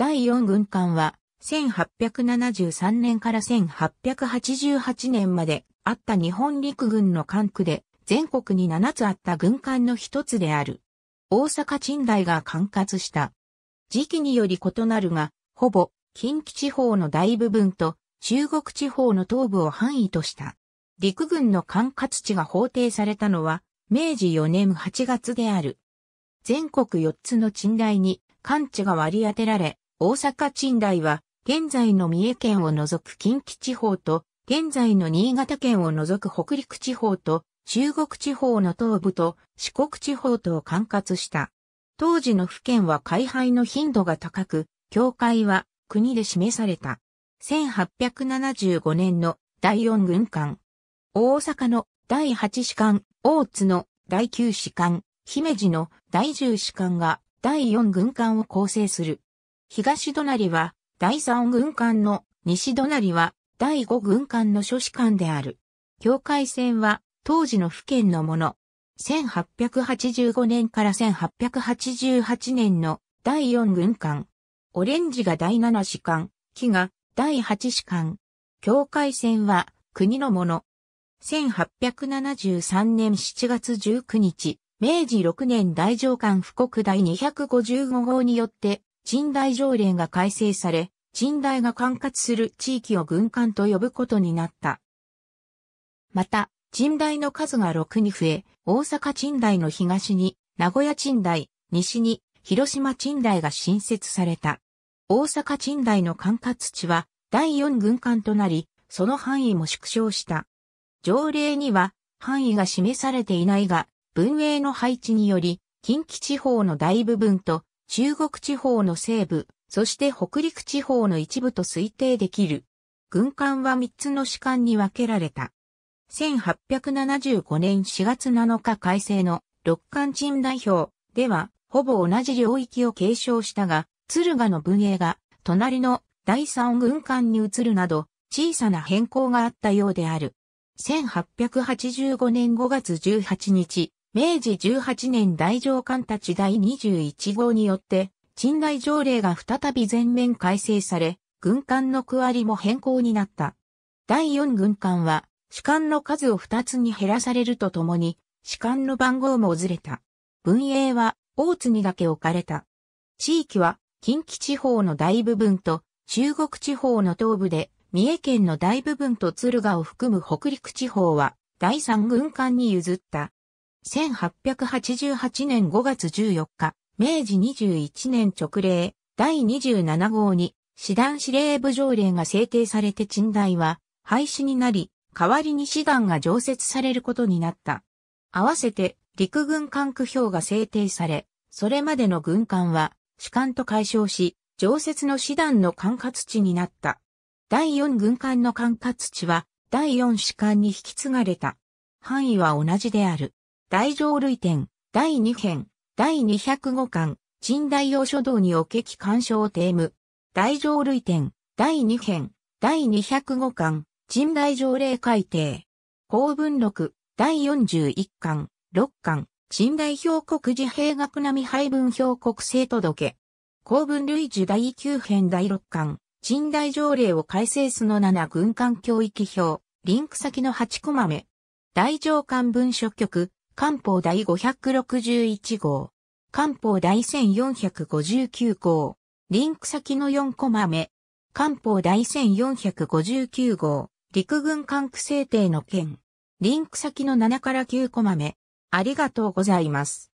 第4軍艦は、1873年から1888年まであった日本陸軍の艦区で、全国に7つあった軍艦の一つである。大阪賃代が管轄した。時期により異なるが、ほぼ近畿地方の大部分と中国地方の東部を範囲とした。陸軍の管轄地が法定されたのは、明治4年8月である。全国4つの賃代に、艦地が割り当てられ、大阪賃貸は、現在の三重県を除く近畿地方と、現在の新潟県を除く北陸地方と、中国地方の東部と四国地方とを管轄した。当時の府県は開廃の頻度が高く、境界は国で示された。1875年の第四軍艦。大阪の第八士官、大津の第九士官、姫路の第十士官が第四軍艦を構成する。東隣は第三軍艦の西隣は第五軍艦の諸士艦である。境界線は当時の府県のもの。1885年から1888年の第四軍艦。オレンジが第七士艦、木が第八士艦。境界線は国のもの。1873年7月19日、明治6年大上官布告第255号によって賃代条例が改正され、賃代が管轄する地域を軍艦と呼ぶことになった。また、賃代の数が6に増え、大阪賃代の東に、名古屋賃代、西に、広島賃代が新設された。大阪賃代の管轄地は、第4軍艦となり、その範囲も縮小した。条例には、範囲が示されていないが、文営の配置により、近畿地方の大部分と中国地方の西部、そして北陸地方の一部と推定できる。軍艦は3つの士官に分けられた。1875年4月7日改正の六艦鎮代表では、ほぼ同じ領域を継承したが、敦賀の文営が、隣の第三軍艦に移るなど、小さな変更があったようである。1885年5月18日、明治18年大上官たち第21号によって、賃貸条例が再び全面改正され、軍艦の区割りも変更になった。第4軍艦は、士官の数を2つに減らされるとともに、士官の番号もずれた。文営は、大津にだけ置かれた。地域は、近畿地方の大部分と、中国地方の東部で、三重県の大部分と敦賀を含む北陸地方は、第3軍艦に譲った。1888年5月14日、明治21年直令第27号に、師団司令部条例が制定されて賃代は廃止になり、代わりに師団が常設されることになった。合わせて陸軍管区表が制定され、それまでの軍艦は主艦と解消し、常設の師団の管轄地になった。第4軍艦の管轄地は第4士官に引き継がれた。範囲は同じである。大乗類典、第2編、第205巻、陳大王書道におけき干渉テーム。大乗類典、第2編、第205巻、陳大条例改定。公文録、第41巻、6巻、陳大表国自閉学並配分表国制届。公文類似第9編第6巻、陳大条例を改正すの7軍艦教育表、リンク先の8コマ目。大上官文書局、官報第561号、官報第1459号、リンク先の4コマ目、官報第1459号、陸軍管区制定の件、リンク先の7から9コマ目、ありがとうございます。